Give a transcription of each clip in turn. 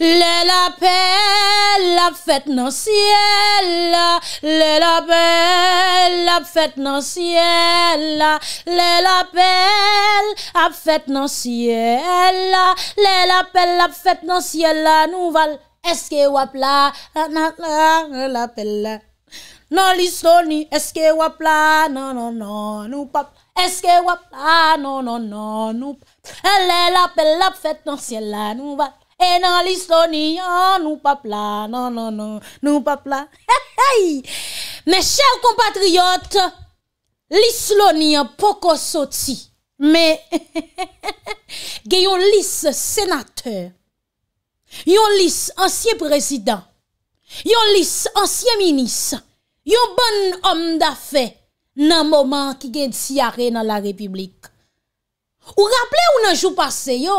Le la pelle ap fet nan siela nou val. Eske wap la, nan nan nan lapel la. Nan lis toni eske wap la, nan nan nan nou pap. Eske wap la, nan nan nan nou pap. Le la pelle ap fet nan siela nou val. E nan lisoni, nou papla, nou, nou, nou, nou, nou papla. Mè chèv kompatriot, lisoni an poko soti. Mè gen yon lis senateur, yon lis ansye prezident, yon lis ansye minis, yon bon om da fe nan moman ki gen siyare nan la republik. Ou rapple ou nan jou pase yo,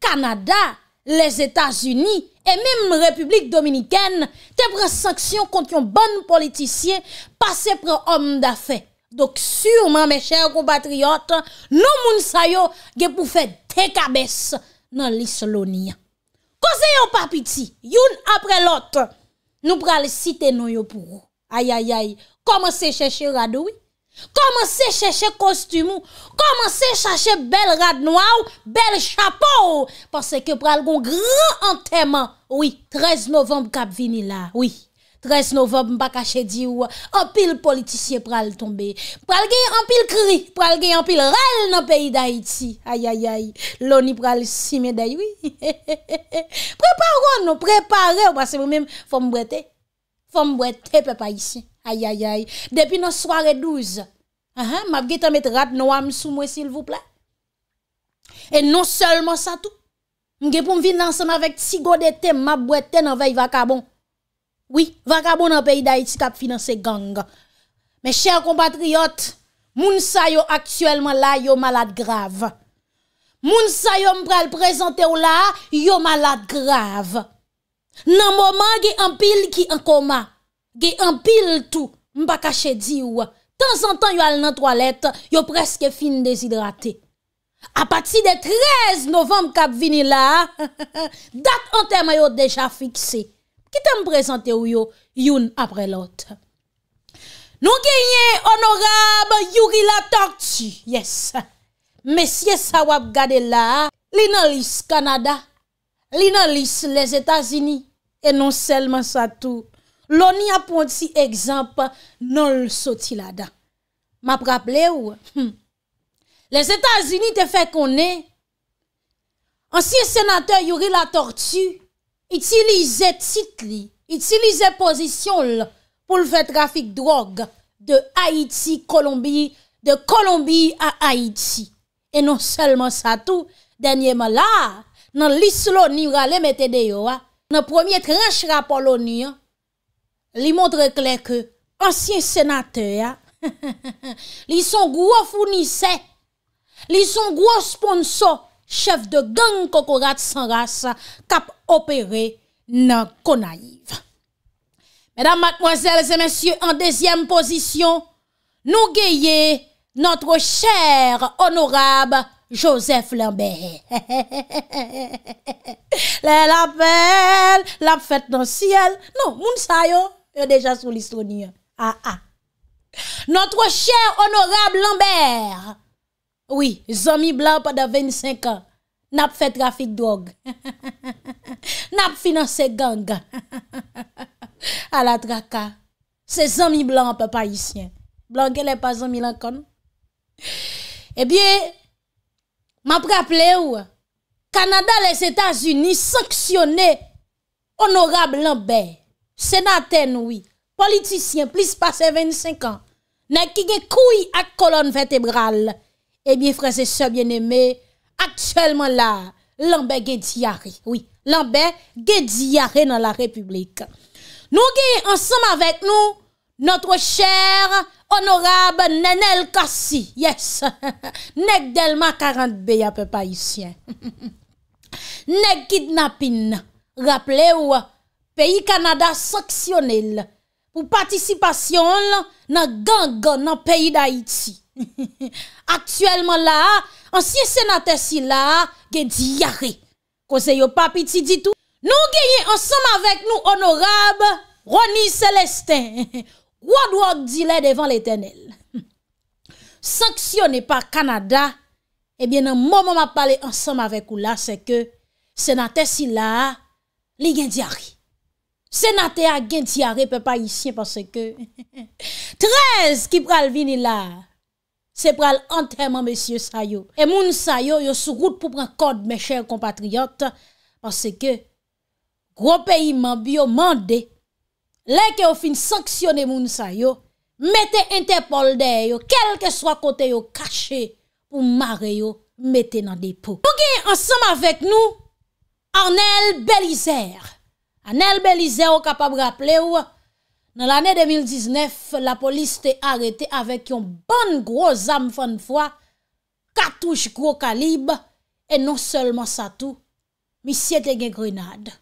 Kanada, Les Etats-Unis et même République Dominikène te pren sanction contre un bon politicien passé pre homme d'affait. Donc sûrement mes chers compatriotes, non moun sayo ge pou fè dekabès nan l'Islounia. Ko zè yon papiti, youn apre lot, nou pral si te nou yo pou. Ayayay, koman se chèche radoui? Komanse cheche kostymo Komanse cheche bel rad noua ou Bel chapo ou Pase ke pral gon gran enteman Ouye 13 novembe kap vini la Ouye 13 novembe mba kache di ouwa Anpil politisye pral tombe Pral gen anpil kri Pral gen anpil rel nan peyi da iti Ayayay Loni pral si meday ouye Preparon nou Prepare ou base mwen mwen fom brete Fom bwete pe pa isi. Ay ay ay. Depi nan sware 12. Mab getan met rat no am sou mwen sil vopla. E non solman sa tou. Mge pou m vin lansan ma vek tsigo de te mab bwete nan vey vakabon. Oui, vakabon nan peyi da iti kap finanse gang. Me chèr compatriot, moun sa yo aksyelman la yo malade grav. Moun sa yo mpral prezante ou la yo malade grav. Nan mouman ge empil ki an koma Ge empil tou mba kache di ou Tan zan tan yo al nan toalet Yo preske fin dezidrate A pati de 13 novem kap vini la Dat an tema yo deja fikse Kit an prezante ou yo youn apre lot Nou genye honorab Yurila Torti Mesye sawap gade la Lina Lis Kanada Li nan lis les Etats-Unis E non selman sa tou Lo ni aponti ekzamp Non l soti la da Ma praple ou? Hm. Les Etats-Unis te fe konen Ansi senatè yori la tortue Itilize titli Itilize pozisyon l Poulve trafik drog De Haïti, Kolombi De Kolombi a Haïti E non selman sa tou Denye man la nan lis louni wale metede yo a, nan premier tranchera poloni a, li montre klek ansyen senate a, li son gwo founise, li son gwo sponso, chef de gang kokorat sanras, kap operé nan konaiv. Medan matmoazel zemensye, an dezyem pozisyon, nou geye notre chèr onorab, Josef Lambert. Le lapel, lap fèt nan siyèl. Non, moun sa yo, yo deja sou listo ni yo. A, ah, a. Ah. Notre chè honorable Lambert. Oui, zami blan pa da 25 ans. Nap fèt trafik drog. Nap financè ganga. A la traka. Se zami blan pa pa yi sien. Blan gen lè pa zami lankan. E eh byè. m'a rappelé ou Canada les États-Unis sanctionné honorable Lambert sénateur oui politicien plus passé 25 ans n'a qui gen couille à colonne vertébrale eh bien frères et sœurs bien-aimés actuellement là Lambert gen oui Lambert dans la République nous sommes ensemble avec nous notre cher Honorable Nenel Kassi, yes, nek Delma Karantbe ya pe pa isyen. Nek Kidnapin, rappele ou, peyi Kanada seksyonel, pou patisipasyon nan gangon nan peyi da iti. Aktuelman la, ansye senate si la, gen di yare, kose yo papi ti ditou. Nou genye ansom avek nou honorable, Roni Celestin, he he he, Wad wad di lè devan l'Eternel. Sanksyonè pa Kanada, ebyen eh nan mou mou mwa pale ansam avèk ou la, se ke senate si la, li gen di ari. Senate a gen di ari pe pa yi sien, parce ke, trez ki pral vini la, se pral anterman mesye sayo. E moun sayo yo sou route pou pran kod me chèr kompatriyot, parce ke, gro peyi man biyo mande, Lè ke ou fin saksyonè moun sa yo, metè entè poldè yo, kelke swa kote yo kache pou mare yo, metè nan depo. Ok, ansèm avèk nou, Arnel Belizer. Arnel Belizer ou kapab raple ou, nan l'anè 2019, la polis te arete avèk yon bon gro zan fèn fwa, katouj gro kalib, e non sèlman sa tou, misye te gen grenade.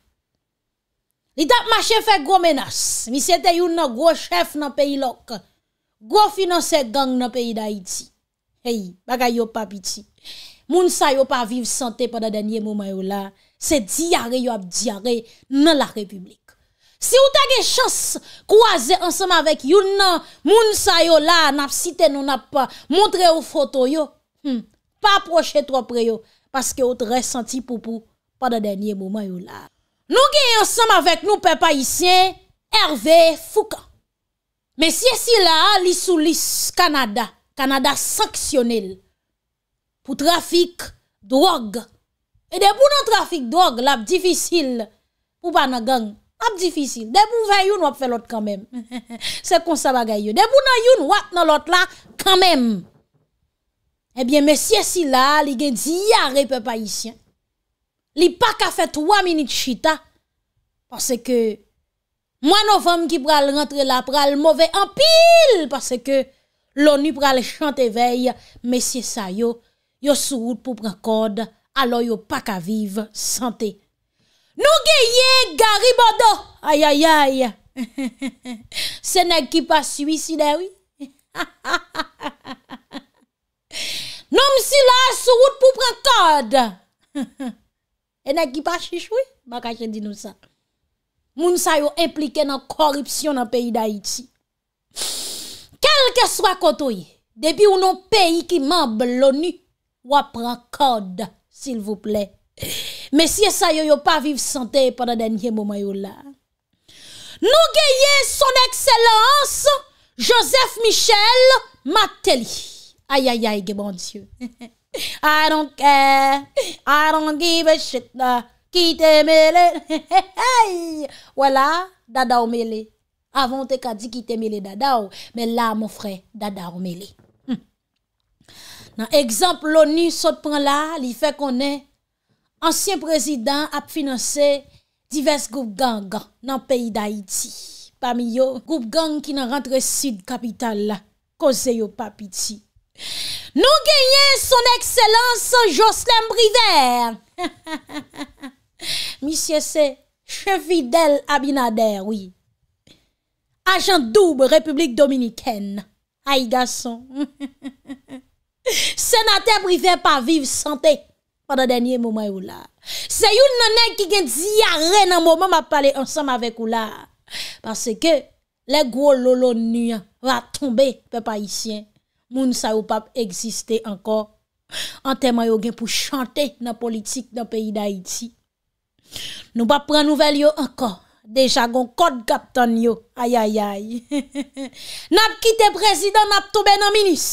Li tap ma chefe gwo menas, mi se te yon nan gwo chef nan peyi lok, gwo finanse gang nan peyi da iti. Hey, baka yon pap iti, moun sa yon pa viv sante pa da denye mouma yon la, se diyare yon ap diyare nan la republik. Si yon tagye chos kwa ze ansama vek yon nan moun sa yon la nap site nou nap pa montre yon foto yon, hmm, pa aproche to pre yon, paske yon te resanti poupou pa da denye mouma yon la. Nou gen yon sèm avèk nou pepa isyen, Hervé Fouca. Mesye si la li sou lis Kanada, Kanada saksyonel pou trafik drog. E debou nan trafik drog, la ap difisil pou bana gang. Ap difisil, debou vè yon wap fè lot kanmèm. Se konsa bagay yo. Debou nan yon wap nan lot la kanmèm. Ebyen mesye si la li gen diyare pepa isyen. li pa ka fè 3 minit chita, pase ke, mwè nou fèm ki pral rentre la, pral mwè anpil, pase ke, louni pral chante vey, mesye sa yo, yo sou wout pou pran kod, alò yo pa ka viv, sante. Nou geye Garibodo, ayayay, senèk ki pa suicidè, wè, nom si la sou wout pou pran kod, he he he, Et nèg qui pas chichoui, bakache dit nous ça. Moun sa yo impliqué dans corruption dans pays d'Haïti. Quel que soit côté, depuis ou non pays qui membre l'ONU, ou prend code, s'il vous plaît. Messieurs ça yo yo pas vivre santé pendant dernier moment yo là. Nous gagnons son excellence Joseph Michel Mateli. Aïe aïe aïe, bon Dieu. I don't care, I don't give a shit Ki te mele, he he he Wala, dada ou mele Avante ka di ki te mele dada ou Men la, moun fre, dada ou mele hm. Nan ekzamp, l'ONU sot pran la Li fe konen, ansyen prezident ap finanse Diverse goup ganga nan peyi d'Haïti Pamiyo, goup gang ki nan rentre sud kapital la Koze yo papi ti Nou genyen son ekselans Joslem Brivey. Misye se, chen fidel abinader, oui. Ajan doub Republik Dominikèn. Ay gason. Senate Brivey pa vive santé fada denye mouman ou la. Se yon nanen ki gen diyare nan mouman ma pale ansam avek ou la. Pase ke, le gwo lolo nyan va tombe pe pa isyen. Moun sa ou pap egziste anko, an teman yo gen pou chante nan politik nan peyi da iti. Nou pap pran nouvel yo anko, deja gon kod gaptan yo, ayayay. Nap kite prezident, nap tobe nan minis.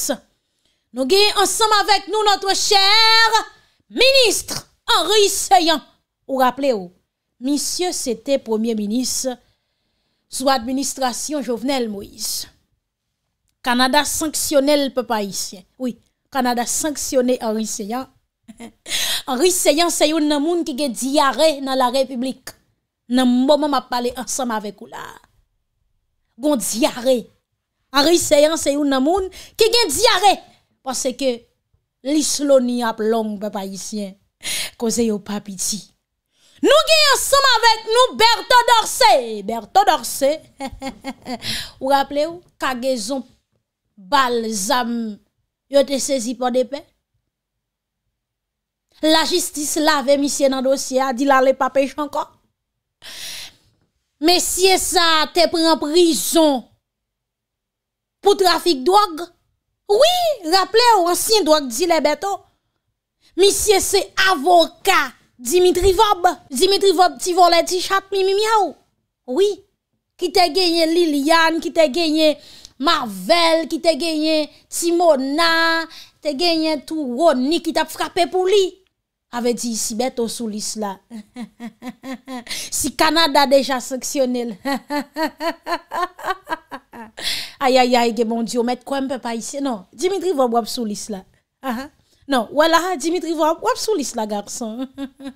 Nou gen ansam avek nou notre chere, ministre Henri Seyant. Ou rappele yo, misye se te premier minis, sou administrasyon jovenel Moise. Canada sanctionné le peuple haïtien. Oui, Canada sanctionné Henri Seyan. Henri Seyan, c'est un monde qui a diarrhée dans la République. Dans le moment où je ensemble avec vous là. Gon diarrhée. Henri Seyan, c'est un moun qui a diarrhée. Parce que l'islonie a long peuple haïtien. Cause yon pas pitié. Nous avons ensemble avec nous Berthe Dorsey. Berthe Dorsey. vous rappelez-vous, Kagezon Bal, zam, yo te sezi pa de pe. La jistis la ve misye nan dosye, a di la le pa pe chanko. Mesye sa te pren prison pou trafik doag. Oui, rappele, ou ansyen doag di le beto. Misye se avoka Dimitri Vob. Dimitri Vob ti vole ti chat mi mi mia ou. Oui, ki te genye Lilian, ki te genye... Ma vel ki te genyen Timona, te genyen tou o ni ki tap frape pou li. Ave di si Beto sou lis la. Si Kanada deja seksyonel. Ay ay ay, gen bon diyo, met kwen pe pa isi. Non, Dimitri vop wap sou lis la. Non, wala, Dimitri vop wap sou lis la, garson.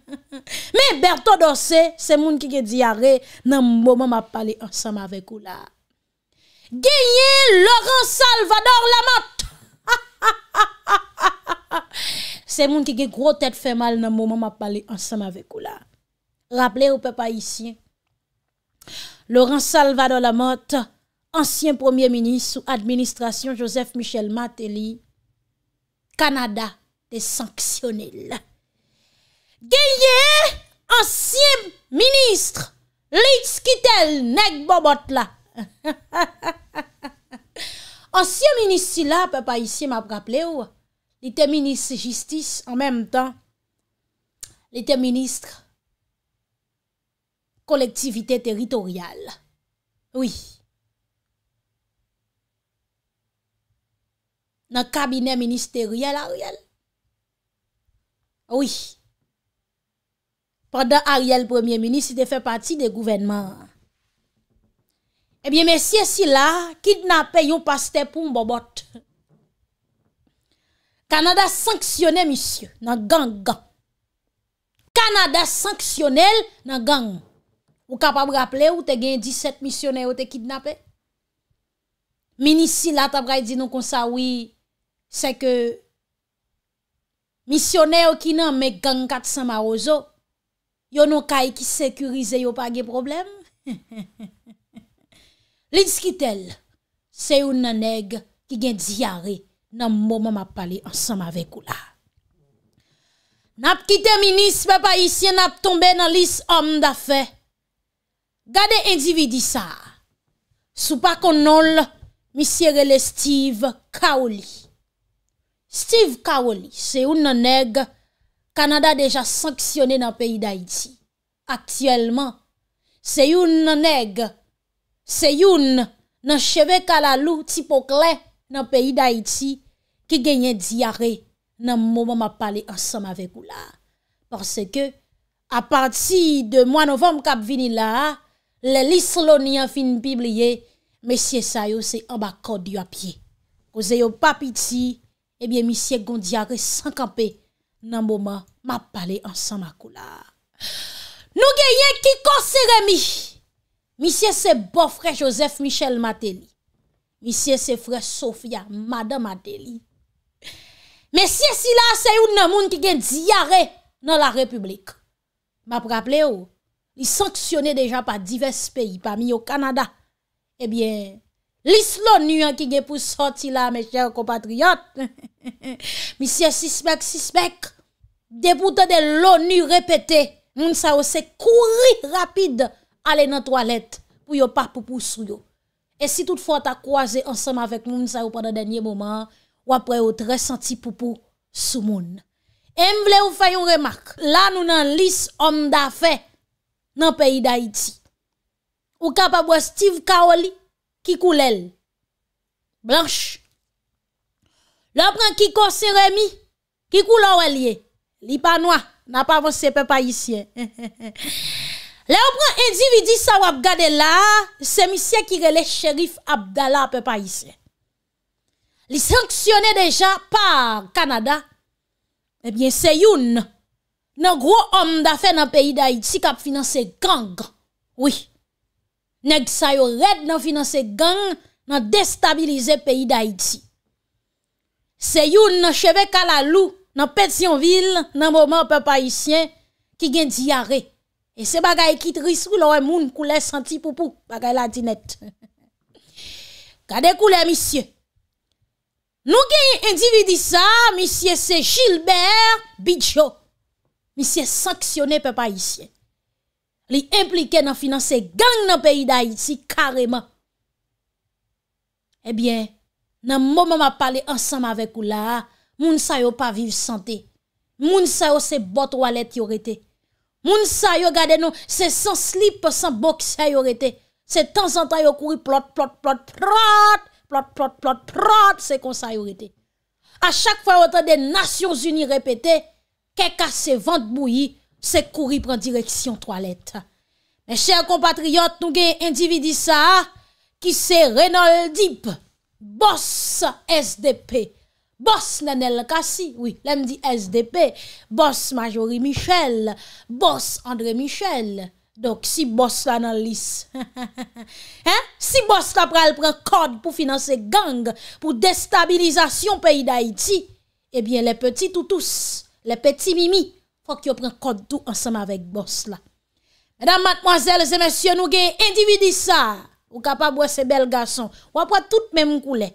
Men, Beto dosè, se moun ki ge diare, nan mwoma map pale ansam avek ou la. Gyeye Laurent Salvador Lamotte Ha ha ha ha ha ha Se moun ki gye gro tèt fè mal nan mou Mò mò mò pale ansam avek ou la Rable ou pe pa isyen Laurent Salvador Lamotte Ansyen premier ministre Sou administrasyon Joseph Michel Matéli Kanada de sanksyonel Gyeye Ansyen ministre Litz Kittel Nèk Bobotla Ansyen ministri la Pe pa isi ma praple ou Li te ministre justice An menm tan Li te ministre Kolektivite teritorial Oui Nan kabine ministeriel Ariel Oui Pendant Ariel premier ministre I te fe pati de gouvennement Ebyen mesye si la, kidnapè yon pastè pou mbobot. Kanada sanksyonè misye, nan gang gang. Kanada sanksyonè nan gang. Ou kapab rapple ou te gen 17 misyonè ou te kidnapè? Minisi la tab ray di nou konsa oui, se ke misyonè ou ki nan me gang kat sa ma ozo, yon nou kay ki sekurize yo page problem. Lidz ki tel, se yon naneg ki gen diyare nan mwoma map pale ansanm avek ou la. Nap kite minis pe pa isye nap tombe nan lis om da fe. Gade endividi sa, sou pa kon nol misierele Steve Kaoli. Steve Kaoli, se yon naneg, Kanada deja sanksyone nan peyi da iti. Aktiyelman, se yon naneg, Se youn nan cheve kalalou tipo kle nan peyi da iti ki genyen diare nan mouman ma pale ansan ma vekou la. Porsè ke a pati de mouan novem kap vini la, le lis loni an fin bibliye, me siye sayo se amba kodi wapye. Koze yo papi ti, ebyen mi siye gondiare sankanpe nan mouman ma pale ansan ma kou la. Nou genyen ki kose remi. misye se bo fre Josef Michel Mateli, misye se fre Sofia Mada Mateli. Mesye sila se yon nan moun ki gen ziyare nan la republik. Ma praple yo, oh, li saksyonen deja pa divers peyi pa mi yo Kanada. Ebyen, eh lis l'ONU an ki gen pou sotsi la, mesye komatriot. Misye sispek sispek, depouten de l'ONU repete, moun sa ose oh, kouri rapide, aller dans toilette pour yo pas pour sou yo. Et si toutefois tu as croisé ensemble avec moun sa ou pendant dernier moment, ou après ou très senti poupou sou moun. Et m'vle ou faire une remarque. Là nous nan liste homme d'affaires dans pays d'Haïti. Ou capable Steve Kaoli qui coule Blanche. Là prend Kiko remi, qui couleur lié. Li pas noir, n'a pas avancé peuple haïtien. Le ou pran individi sa wap gade la, se misye ki rele Sherif Abdallah Pepe Aitse. Li sanksyone deja par Kanada, ebyen eh se youn nan gro om da fe nan peyi da Aitse kap finanse gang. Oui, neg sayo red nan finanse gang nan destabilize peyi da Aitse. Se youn nan cheve kalalou nan petion vil nan mouman Pepe Aitse ki gen di yare. E se bagay ki tris kou la wè moun kou lè santi poupou bagay la dinet. Gade kou lè misye. Nou gen yon individi sa misye se Gilbert Bidjo. Misye saksyonè pe pa isye. Li implike nan finanse gang nan peyi da isi kareman. Ebyen nan mou mou ma pale ansam avè kou la moun sayo pa viv sante. Moun sayo se bot wale tiorete. Moun sa yo gade nou, se san slip, san bok sa yo rete. Se tan zan ta yo kouri plot plot plot plot plot plot plot plot plot plot se kon sa yo rete. A chak fwa wotan de Nasyons Uni repete, keka se vant bouyi, se kouri pran direksyon toalet. Le chèr kompatriyot nou gen individisa ki se Renaldip Bos SDP. Boss nan el kasi, oui, lèm di SDP, boss Majori Michel, boss André Michel, dok si boss la nan lis. Si boss la pral pren kod pou finanse gang, pou destabilizasyon peyi d'Haïti, ebyen eh lè petit toutous, lè petit mimi, fòk yo pren kod tou ansama vek boss la. Mèdam matmoazèl, zè mèsyon nou gen, individi sa, ou kapab wè se bel gason, wè pa tout mèm koulè,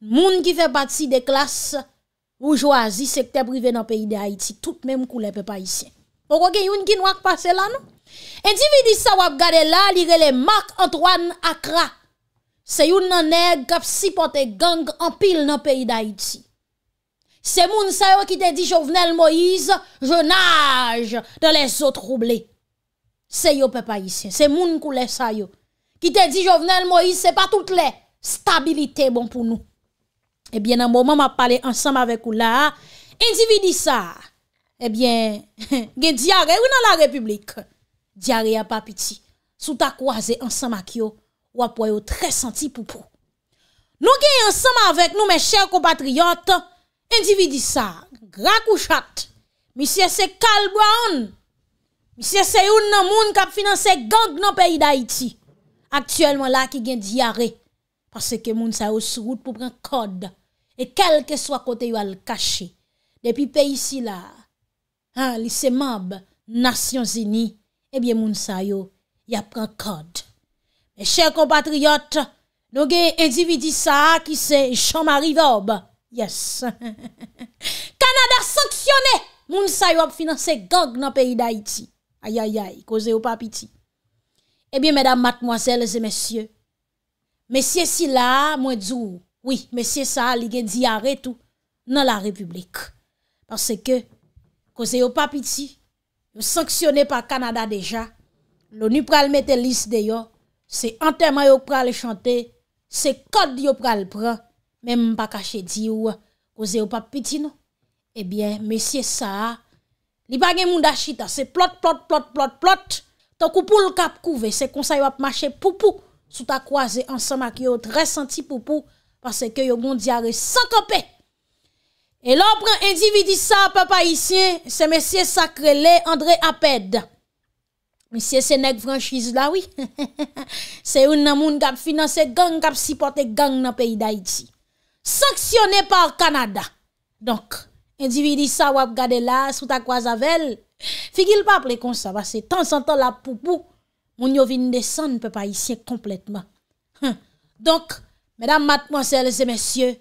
Moun ki fe pati de klas ou jwazi sekte prive nan peyi de Haïti, tout mèm kou lè pe païsien. O kwa gen yon ki nou ak pase la nou? En di vi di sa wap gade la, li rele mak Antoine Akra. Se yon nanè gap sipote gang ampil nan peyi de Haïti. Se moun sayo ki te di Jovenel Moïse, je nage de lè zo troublè. Se yon pe païsien, se moun kou lè sayo. Ki te di Jovenel Moïse, se pa tout lè stabilite bon pou nou. Ebyen eh eh nan moun mwen mwen pale ansanm avek ou la, endividi sa, ebyen gen diare ou nan la republik? Diare ya papiti, sou ta kwaze ansanm ak yo, wap woy yo tresanti pupu. Nou gen ansanm avek nou men chèr ko patriyot, endividi sa, grak ou chat, misye se kalbwa on, misye se yon nan moun kap finanse gang nan peyi da iti. Aktuelman la ki gen diare, pase ke moun sa yo surut pou pren kod da. e kelke swa kote yo al kache, depi pe yisi la, lise mab, nasyon zini, ebyen eh moun sayo, ya pran kod. E chèr kompatriyot, nouge endividi sa, ki se, chanmari vob, yes, kanada sanksyone, moun sayo ap finanse gang nan peyi da iti, ayayay, koze yo papiti. Ebyen mèdam matmwazèl zè mèsyè, mèsyè si la, mwen djou, Oui, Messie Saha li gen di yare tou nan la republik. Pase ke, koze yo pa piti, yo sanksyone pa Kanada deja, louni pral mette lis deyo, se anterman yo pral chante, se kod yo pral pran, men mpa kache di yo, koze yo pa piti nou. Ebyen, Messie Saha, li bagen moun da chita, se plot, plot, plot, plot, plot, to koupou lkap kouve, se konsay wap mache poupou, sou ta kwaze ansama ki yo tresanti poupou, Parse ke yo bon diare sankope. E lor pran individisa papayisyen, se mesye sakrele Andre Apèd. Mesye Sénèk Franchise la, oui. Se yon nan moun kap finanse gang, kap sipote gang nan peyi d'Haïti. Sanksyonè par Kanada. Donk, individisa wap gade la, souta kwa zavelle. Fikil pap le konsava, se tan santan la poupou. Moun yo vin desan, pe pa yisyen kompletman. Donk, Madame, mademoiselles et messieurs,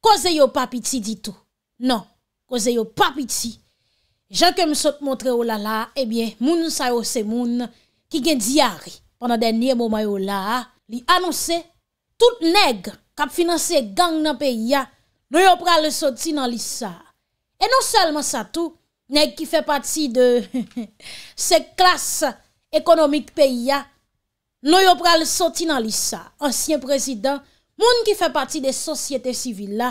koze yo pa piti di tou? Non, koze yo pa piti. Je ke msot montre ou lala, ebyen, eh moun sa yo se moun ki gen di yari, pwana denye mouma yo lala, li anonsè, tout neg kap finanse gang nan peya, nou yo pral le soti nan lisa. E non selman sa tou, neg ki fe pati de se klas ekonomik peya, nou yo pral le soti nan lisa, ansyen prezident, Moun ki fè pati de sosyete sivil la,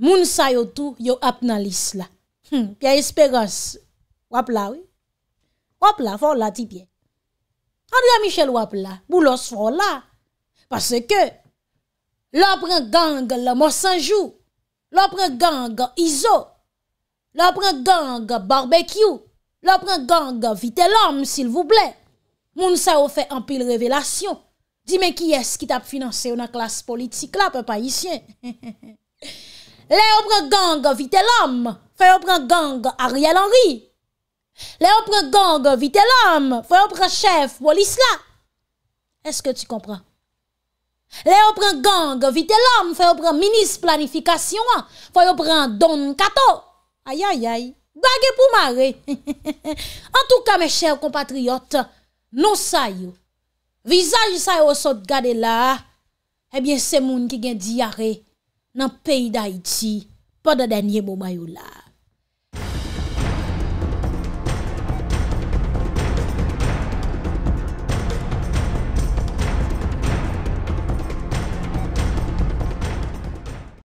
moun sa yo tou yo ap nan lis la. Pya hm, esperans, wap la we? Wap la, fò la, ti pye. Andrea Michel wap la, boulos fò la. Pase ke, lopre gang la Monsanjou, lopre gang Izo, lopre gang Barbekiou, lopre gang Vitellam, s'il vous plè. Moun sa yo fè ampil revelasyon. Di men ki es ki tap finanse ou nan klas politik la pe payisyen? Le ou pren gang Vitellam, fè ou pren gang Ariel Henry. Le ou pren gang Vitellam, fè ou pren chef Wolisla. Eske ti kompran? Le ou pren gang Vitellam, fè ou pren minis planifikasyon, fè ou pren Don Kato. Ayayay, bagye pou mare. En tout ka, me chèv compatriot, non sayo. Vizaj sa yo sot gade la, ebyen eh se moun ki gen diyare nan peyi da iti pa da denye mou mayou la.